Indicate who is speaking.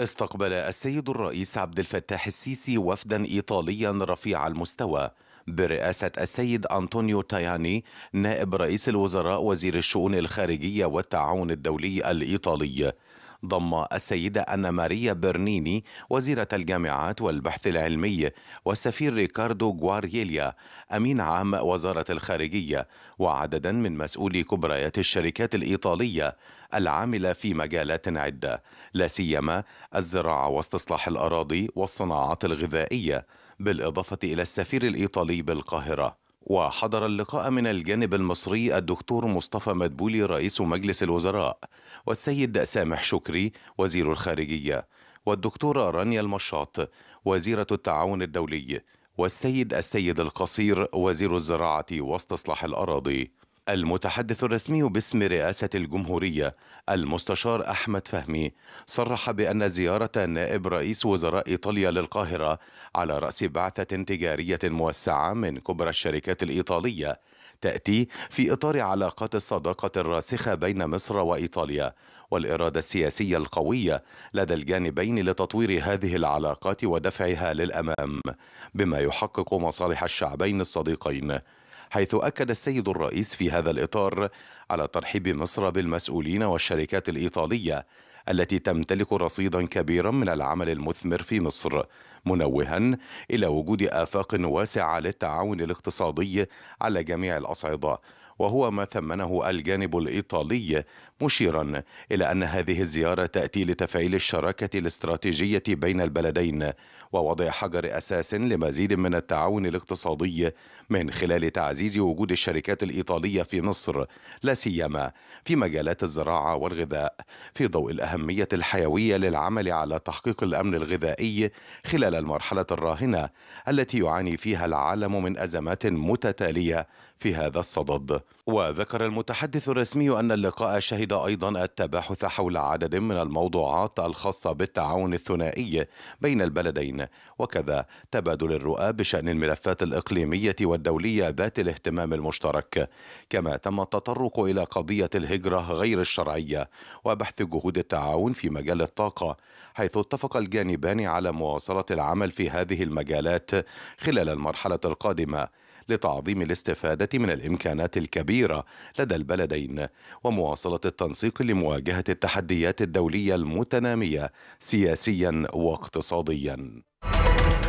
Speaker 1: استقبل السيد الرئيس عبد الفتاح السيسي وفدا ايطاليا رفيع المستوى برئاسة السيد أنطونيو تاياني نائب رئيس الوزراء وزير الشؤون الخارجية والتعاون الدولي الإيطالي ضم السيدة أنا ماريا برنيني وزيرة الجامعات والبحث العلمي والسفير ريكاردو غوارييليا أمين عام وزارة الخارجية وعددا من مسؤولي كبريات الشركات الإيطالية العاملة في مجالات عدة لا سيما الزراعة واستصلاح الأراضي والصناعات الغذائية بالإضافة إلى السفير الإيطالي بالقاهرة وحضر اللقاء من الجانب المصري الدكتور مصطفى مدبولي رئيس مجلس الوزراء والسيد سامح شكري وزير الخارجية والدكتورة رانيا المشاط وزيرة التعاون الدولي والسيد السيد القصير وزير الزراعة واستصلاح الأراضي المتحدث الرسمي باسم رئاسة الجمهورية المستشار أحمد فهمي صرح بأن زيارة نائب رئيس وزراء إيطاليا للقاهرة على رأس بعثة تجارية موسعة من كبرى الشركات الإيطالية تأتي في إطار علاقات الصداقة الراسخة بين مصر وإيطاليا والإرادة السياسية القوية لدى الجانبين لتطوير هذه العلاقات ودفعها للأمام بما يحقق مصالح الشعبين الصديقين حيث أكد السيد الرئيس في هذا الإطار على ترحيب مصر بالمسؤولين والشركات الإيطالية التي تمتلك رصيدا كبيرا من العمل المثمر في مصر منوها الى وجود افاق واسعه للتعاون الاقتصادي على جميع الاصعده وهو ما ثمنه الجانب الايطالي مشيرا الى ان هذه الزياره تاتي لتفعيل الشراكه الاستراتيجيه بين البلدين ووضع حجر اساس لمزيد من التعاون الاقتصادي من خلال تعزيز وجود الشركات الايطاليه في مصر لا سيما في مجالات الزراعه والغذاء في ضوء الاهميه الحيويه للعمل على تحقيق الامن الغذائي خلال المرحله الراهنه التي يعاني فيها العالم من ازمات متتاليه في هذا الصدد وذكر المتحدث الرسمي أن اللقاء شهد أيضا التباحث حول عدد من الموضوعات الخاصة بالتعاون الثنائي بين البلدين وكذا تبادل الرؤى بشأن الملفات الإقليمية والدولية ذات الاهتمام المشترك كما تم التطرق إلى قضية الهجرة غير الشرعية وبحث جهود التعاون في مجال الطاقة حيث اتفق الجانبان على مواصلة العمل في هذه المجالات خلال المرحلة القادمة لتعظيم الاستفادة من الإمكانات الكبيرة لدى البلدين ومواصلة التنسيق لمواجهة التحديات الدولية المتنامية سياسيا واقتصاديا.